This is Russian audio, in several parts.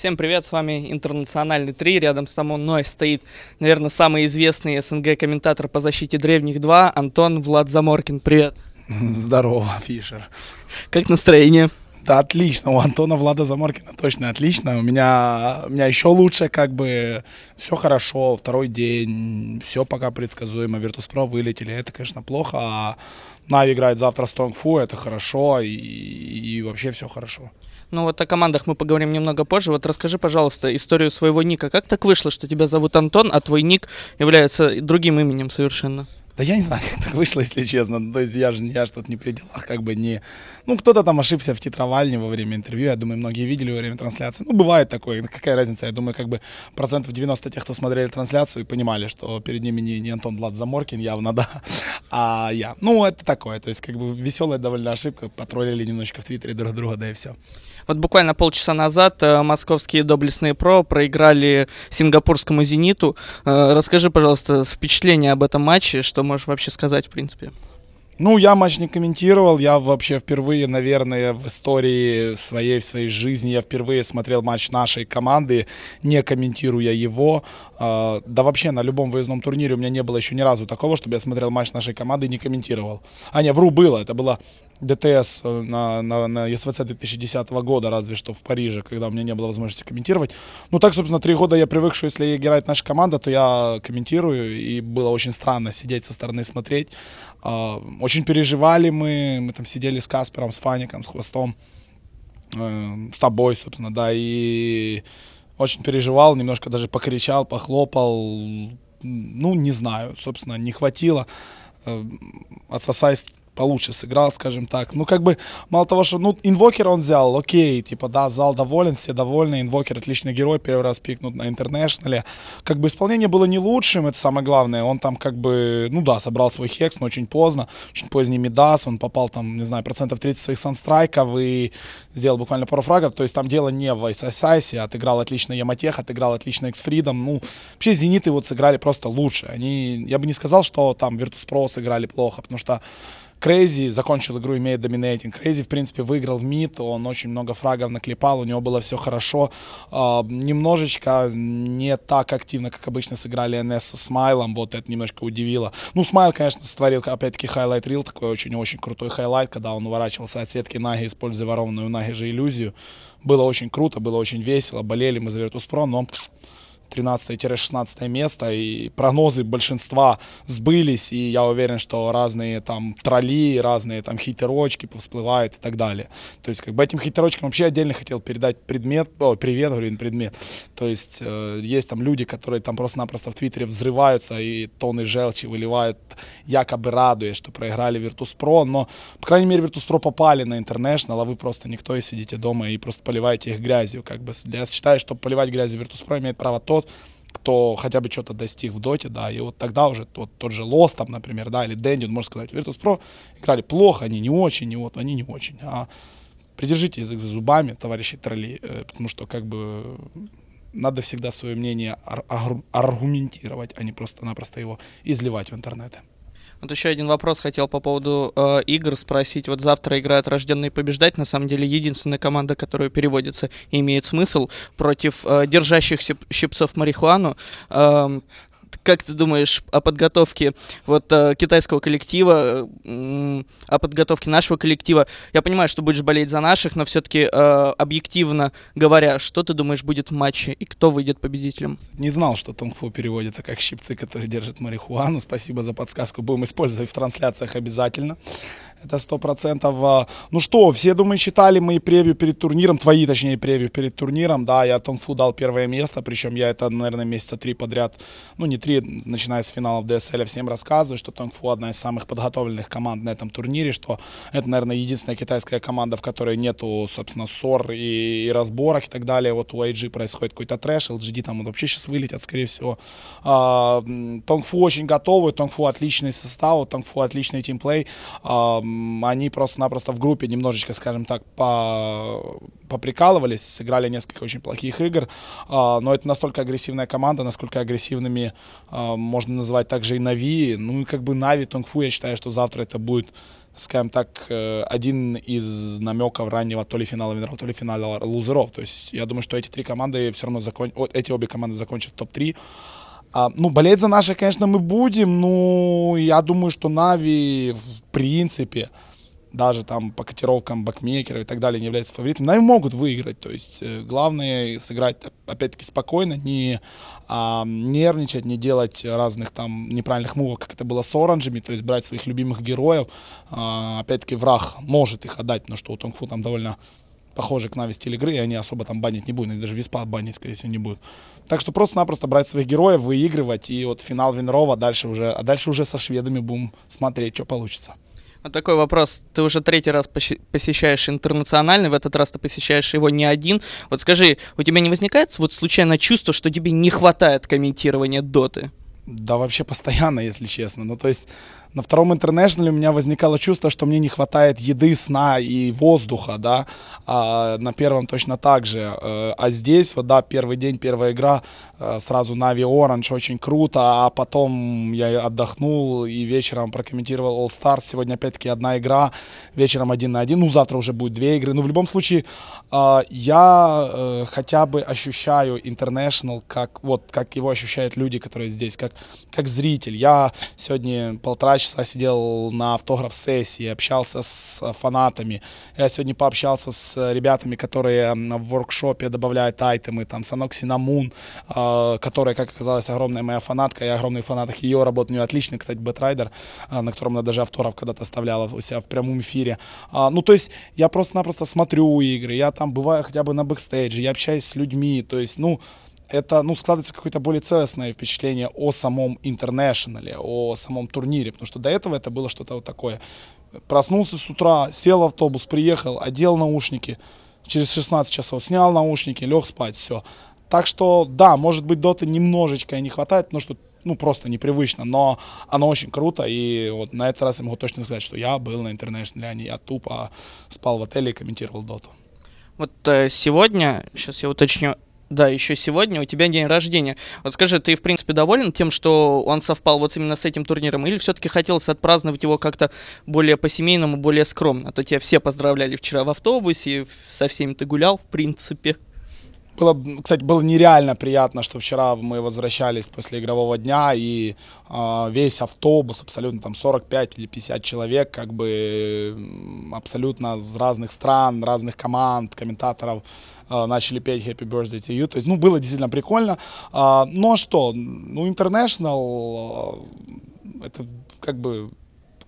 Всем привет, с вами Интернациональный 3, рядом со мной стоит, наверное, самый известный СНГ-комментатор по защите древних 2, Антон Влад Заморкин, привет. Здорово, Фишер. Как настроение? Да, отлично. У Антона Влада Заморкина точно отлично. У меня, у меня еще лучше, как бы все хорошо, второй день, все пока предсказуемо. Virtus.pro вылетели, это, конечно, плохо. А Нави играет завтра с Тонгфу, это хорошо, и, и вообще все хорошо. Ну вот о командах мы поговорим немного позже. Вот расскажи, пожалуйста, историю своего ника. Как так вышло, что тебя зовут Антон, а твой ник является другим именем совершенно? Да я не знаю, как так вышло, если честно. Ну, то есть я же я что-то не при делах, как бы не... Ну, кто-то там ошибся в титровальне во время интервью, я думаю, многие видели во время трансляции. Ну, бывает такое, какая разница. Я думаю, как бы процентов 90 тех, кто смотрели трансляцию, понимали, что перед ними не, не Антон Влад Заморкин, явно, да, а я. Ну, это такое, то есть как бы веселая довольно ошибка, потроллили немножечко в Твиттере друг друга, да и все. Вот буквально полчаса назад э, московские доблестные про проиграли сингапурскому «Зениту». Э, расскажи, пожалуйста, впечатление об этом матче, что можешь вообще сказать, в принципе? Ну, я матч не комментировал, я вообще впервые, наверное, в истории своей, в своей жизни, я впервые смотрел матч нашей команды, не комментируя его. Э, да вообще на любом выездном турнире у меня не было еще ни разу такого, чтобы я смотрел матч нашей команды и не комментировал. А не, вру, было, это было ДТС на, на, на ЕСВЦ 2010 года, разве что в Париже, когда у меня не было возможности комментировать. Ну так, собственно, три года я привык, что если играет наша команда, то я комментирую, и было очень странно сидеть со стороны смотреть. А, очень переживали мы, мы там сидели с Каспером, с Фаником, с Хвостом, э, с тобой, собственно, да, и очень переживал, немножко даже покричал, похлопал, ну, не знаю, собственно, не хватило. Э, Отсосай получше сыграл, скажем так. Ну, как бы, мало того, что, ну, инвокер он взял, окей, типа, да, зал доволен, все довольны, инвокер отличный герой, первый раз пикнут на интернешнале. Как бы исполнение было не лучшим, это самое главное, он там как бы, ну да, собрал свой хекс, но очень поздно, очень поздний Мидас, он попал там, не знаю, процентов 30 своих санстрайков и сделал буквально пару фрагов, то есть там дело не в Айсайсе, отыграл отлично Яматех, отыграл отлично X-Freedom, ну, вообще Зениты вот сыграли просто лучше, они, я бы не сказал, что там Virtus.pro сыграли плохо, потому что Крейзи закончил игру, имеет доминейтинг. Крейзи, в принципе, выиграл в мид, он очень много фрагов наклепал, у него было все хорошо. Э, немножечко не так активно, как обычно сыграли НС с Смайлом, вот это немножко удивило. Ну, Смайл, конечно, створил, опять-таки, хайлайт рил, такой очень-очень крутой хайлайт, когда он уворачивался от сетки Наги, используя ворованную Наги же иллюзию. Было очень круто, было очень весело, болели мы за Virtus.pro, но 13-16 место, и прогнозы большинства сбылись, и я уверен, что разные там тролли, разные там хитерочки повсплывают и так далее. То есть как бы этим хитерочкам вообще отдельно хотел передать предмет, о, привет, блин, предмет. То есть э, есть там люди, которые там просто-напросто в Твиттере взрываются и тонны желчи выливают, якобы радуясь, что проиграли Virtus.pro, но, по крайней мере, Virtus.pro попали на International, а вы просто никто и сидите дома и просто поливаете их грязью, как бы. Я считаю, что поливать грязью Virtus.pro имеет право то тот, кто хотя бы что-то достиг в доте, да, и вот тогда уже тот, тот же Лос, там, например, да, или Дэнди, он может сказать, Virtus Pro играли плохо, они не очень, и вот они не очень, а придержите язык за зубами, товарищи тролли, э, потому что, как бы, надо всегда свое мнение ар- ар- аргументировать, а не просто-напросто его изливать в интернете вот еще один вопрос хотел по поводу э, игр спросить. Вот завтра играют «Рожденные побеждать». На самом деле, единственная команда, которая переводится, имеет смысл против э, держащих щипцов марихуану. Э, как ты думаешь о подготовке вот э, китайского коллектива, о подготовке нашего коллектива? Я понимаю, что будешь болеть за наших, но все-таки э, объективно говоря, что ты думаешь будет в матче и кто выйдет победителем? Не знал, что тунг-фу переводится как щипцы, которые держат марихуану. Спасибо за подсказку. Будем использовать в трансляциях обязательно. Это сто процентов. А, ну что, все, думаю, читали мои превью перед турниром, твои, точнее, превью перед турниром. Да, я Тонфу дал первое место, причем я это, наверное, месяца три подряд, ну не три, начиная с финалов ДСЛ, всем рассказываю, что Тонфу одна из самых подготовленных команд на этом турнире, что это, наверное, единственная китайская команда, в которой нету, собственно, ссор и, и разборок и так далее. Вот у IG происходит какой-то трэш, LGD там вот вообще сейчас вылетят, скорее всего. А, Тонгфу очень готовый, Тонгфу отличный состав, Тонгфу отличный тимплей. А, они просто-напросто в группе немножечко, скажем так, по, поприкалывались, сыграли несколько очень плохих игр, а, но это настолько агрессивная команда, насколько агрессивными а, можно назвать также и Нави, ну и как бы Нави, Тунгфу, я считаю, что завтра это будет скажем так, э, один из намеков раннего то ли финала винеров, то ли финала лузеров. То есть я думаю, что эти три команды все равно закончат, эти обе команды закончат в топ-3. А, ну, болеть за наших, конечно, мы будем, но ну, я думаю, что Нави, в принципе, даже там по котировкам бакмекеров и так далее не является фаворитом, Нави могут выиграть. То есть э, главное сыграть, опять-таки, спокойно, не а, нервничать, не делать разных там неправильных мувов, как это было с оранжами, то есть брать своих любимых героев. А, опять-таки, враг может их отдать, но что у Тонгфу там довольно похожи к Нави стиль игры, и они особо там банить не будут, они даже Виспа банить, скорее всего, не будут. Так что просто-напросто брать своих героев, выигрывать, и вот финал Венрова дальше уже, а дальше уже со шведами будем смотреть, что получится. Вот такой вопрос. Ты уже третий раз посещаешь интернациональный, в этот раз ты посещаешь его не один. Вот скажи, у тебя не возникает вот случайно чувство, что тебе не хватает комментирования доты? Да вообще постоянно, если честно. Ну, то есть, на втором интернешнале у меня возникало чувство, что мне не хватает еды, сна и воздуха, да, а на первом точно так же. Э, а здесь, вот, да, первый день, первая игра, э, сразу Нави Оранж, очень круто, а потом я отдохнул и вечером прокомментировал All Stars, сегодня опять-таки одна игра, вечером один на один, ну, завтра уже будет две игры, ну, в любом случае, э, я хотя бы ощущаю интернешнл как, вот, как его ощущают люди, которые здесь, как, как зритель. Я сегодня полтора часа сидел на автограф-сессии, общался с фанатами. Я сегодня пообщался с ребятами, которые в воркшопе добавляют айтемы, там, Саноксина Мун, а, которая, как оказалось, огромная моя фанатка, я огромный фанат ее работы, у нее отличный, кстати, бэтрайдер, а, на котором она даже автограф когда-то оставляла у себя в прямом эфире. А, ну, то есть, я просто-напросто смотрю игры, я там бываю хотя бы на бэкстейдже, я общаюсь с людьми, то есть, ну, это, ну, складывается какое-то более целостное впечатление о самом интернешнале, о самом турнире, потому что до этого это было что-то вот такое. Проснулся с утра, сел в автобус, приехал, одел наушники, через 16 часов снял наушники, лег спать, все. Так что, да, может быть, доты немножечко не хватает, но что ну, просто непривычно, но оно очень круто, и вот на этот раз я могу точно сказать, что я был на интернешнале, а не я тупо спал в отеле и комментировал доту. Вот э, сегодня, сейчас я уточню, да, еще сегодня у тебя день рождения. Вот скажи, ты, в принципе, доволен тем, что он совпал вот именно с этим турниром? Или все-таки хотелось отпраздновать его как-то более по-семейному, более скромно? А то тебя все поздравляли вчера в автобусе, со всеми ты гулял, в принципе. Было, кстати, было нереально приятно, что вчера мы возвращались после игрового дня, и э, весь автобус, абсолютно там 45 или 50 человек, как бы абсолютно из разных стран, разных команд, комментаторов э, начали петь Happy Birthday to you. То есть, ну, было действительно прикольно. Э, но что, ну, International, э, это как бы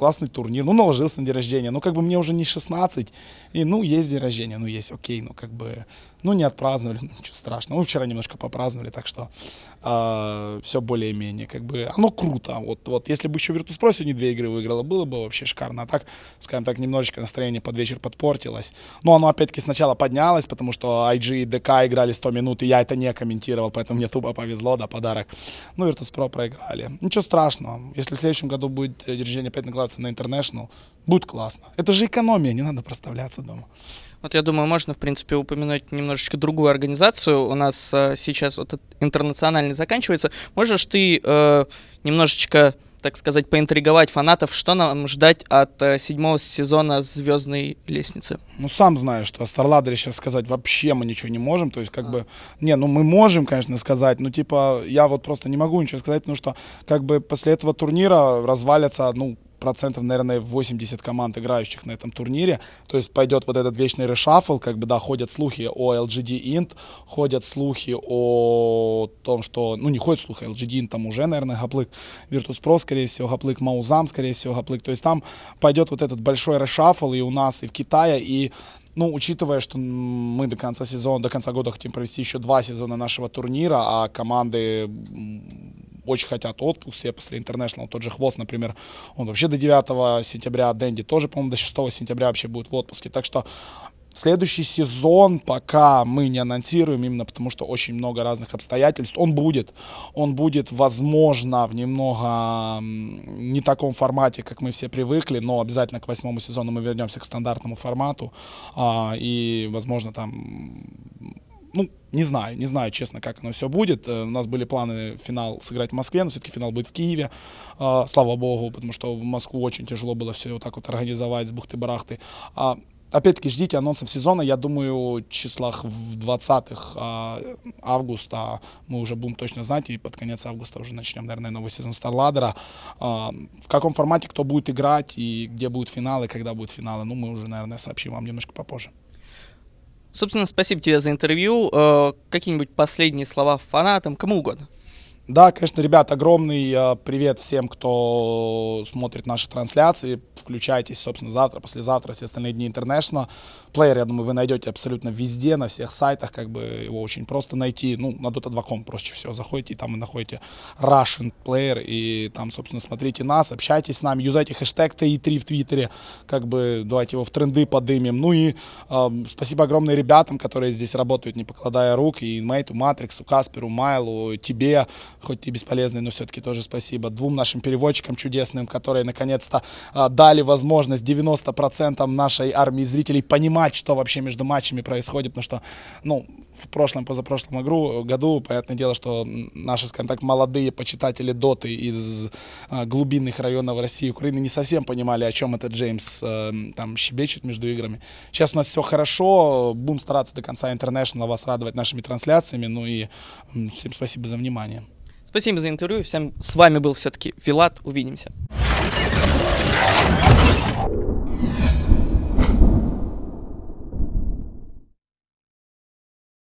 классный турнир, ну, наложился на день рождения, ну, как бы мне уже не 16, и, ну, есть день рождения, ну, есть, окей, ну, как бы, ну, не отпраздновали, ну, ничего страшного, ну, вчера немножко попраздновали, так что э, а, все более-менее, как бы, оно круто, вот, вот, если бы еще Virtus Pro сегодня две игры выиграла, было бы вообще шикарно, а так, скажем так, немножечко настроение под вечер подпортилось, но оно, опять-таки, сначала поднялось, потому что IG и DK играли 100 минут, и я это не комментировал, поэтому мне тупо повезло, да, подарок, ну, Virtus Pro проиграли, ничего страшного, если в следующем году будет день рождения опять на глаз на International. Будет классно. Это же экономия, не надо проставляться дома. Вот я думаю, можно, в принципе, упомянуть немножечко другую организацию. У нас э, сейчас вот интернациональный заканчивается. Можешь ты э, немножечко, так сказать, поинтриговать фанатов, что нам ждать от э, седьмого сезона «Звездной лестницы»? Ну, сам знаю что о Старладере сейчас сказать вообще мы ничего не можем. То есть, как а. бы, не, ну мы можем, конечно, сказать, но типа я вот просто не могу ничего сказать, потому что как бы после этого турнира развалится ну, процентов, наверное, 80 команд, играющих на этом турнире. То есть пойдет вот этот вечный решафл, как бы, да, ходят слухи о LGD Int, ходят слухи о том, что, ну, не ходят слухи, LGD Int там уже, наверное, Гаплык Virtus.pro, скорее всего, Гаплык Маузам, скорее всего, Гаплык. То есть там пойдет вот этот большой решафл и у нас, и в Китае, и ну, учитывая, что мы до конца сезона, до конца года хотим провести еще два сезона нашего турнира, а команды очень хотят отпуск все после International. Тот же Хвост, например, он вообще до 9 сентября, Дэнди тоже, по-моему, до 6 сентября вообще будет в отпуске. Так что Следующий сезон пока мы не анонсируем, именно потому что очень много разных обстоятельств. Он будет. Он будет, возможно, в немного не таком формате, как мы все привыкли, но обязательно к восьмому сезону мы вернемся к стандартному формату. А, и, возможно, там ну, не знаю, не знаю, честно, как оно все будет. Э, у нас были планы финал сыграть в Москве, но все-таки финал будет в Киеве, а, слава богу, потому что в Москву очень тяжело было все вот так вот организовать с бухты-барахты. А, опять-таки ждите анонсов сезона, я думаю, в числах в 20-х а, августа мы уже будем точно знать, и под конец августа уже начнем, наверное, новый сезон Старладера. В каком формате кто будет играть, и где будут финалы, когда будут финалы, ну, мы уже, наверное, сообщим вам немножко попозже. Собственно, спасибо тебе за интервью. Э, какие-нибудь последние слова фанатам, кому угодно. Да, конечно, ребят, огромный а, привет всем, кто смотрит наши трансляции. Включайтесь, собственно, завтра, послезавтра, все остальные дни International. Плеер, я думаю, вы найдете абсолютно везде, на всех сайтах, как бы его очень просто найти. Ну, на Dota 2.com проще всего. Заходите, и там вы находите Russian Player, и там, собственно, смотрите нас, общайтесь с нами, юзайте хэштег TI3 e в Твиттере, как бы давайте его в тренды подымем. Ну и э, спасибо огромное ребятам, которые здесь работают, не покладая рук, и Инмейту, Матриксу, Касперу, Майлу, тебе, хоть и бесполезный, но все-таки тоже спасибо. Двум нашим переводчикам чудесным, которые наконец-то а, дали возможность 90% нашей армии зрителей понимать, что вообще между матчами происходит, потому что, ну, в прошлом, позапрошлом игру, э, году, понятное дело, что наши, скажем так, молодые почитатели доты из а, глубинных районов России и Украины не совсем понимали, о чем этот Джеймс э, там щебечет между играми. Сейчас у нас все хорошо, будем стараться до конца Интернешнл вас радовать нашими трансляциями, ну и всем спасибо за внимание. Спасибо за интервью. Всем с вами был все-таки Филат. Увидимся.